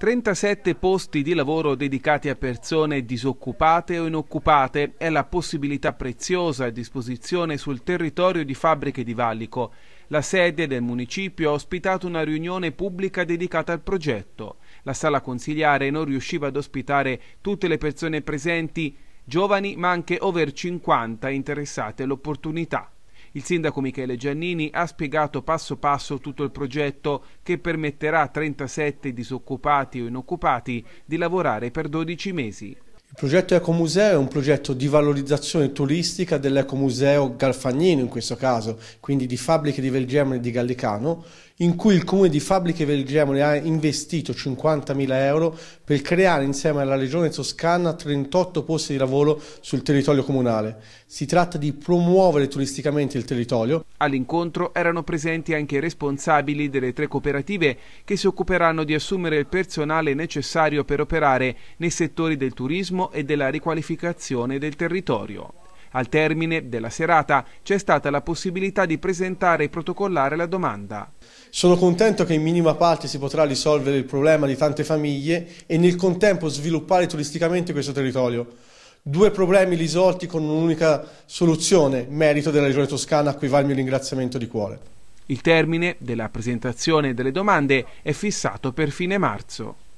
37 posti di lavoro dedicati a persone disoccupate o inoccupate è la possibilità preziosa a disposizione sul territorio di Fabbriche di Vallico. La sede del municipio ha ospitato una riunione pubblica dedicata al progetto. La sala consigliare non riusciva ad ospitare tutte le persone presenti, giovani ma anche over 50 interessate all'opportunità. Il sindaco Michele Giannini ha spiegato passo passo tutto il progetto che permetterà a 37 disoccupati o inoccupati di lavorare per 12 mesi. Il progetto Ecomuseo è un progetto di valorizzazione turistica dell'Ecomuseo Galfagnino in questo caso, quindi di Fabbriche di Velgemone di Gallicano, in cui il comune di Fabbriche Velgemone ha investito 50.000 euro per creare insieme alla regione toscana 38 posti di lavoro sul territorio comunale. Si tratta di promuovere turisticamente il territorio. All'incontro erano presenti anche i responsabili delle tre cooperative che si occuperanno di assumere il personale necessario per operare nei settori del turismo turismo e della riqualificazione del territorio. Al termine della serata c'è stata la possibilità di presentare e protocollare la domanda. Sono contento che in minima parte si potrà risolvere il problema di tante famiglie e nel contempo sviluppare turisticamente questo territorio. Due problemi risolti con un'unica soluzione, merito della Regione Toscana a cui va il mio ringraziamento di cuore. Il termine della presentazione delle domande è fissato per fine marzo.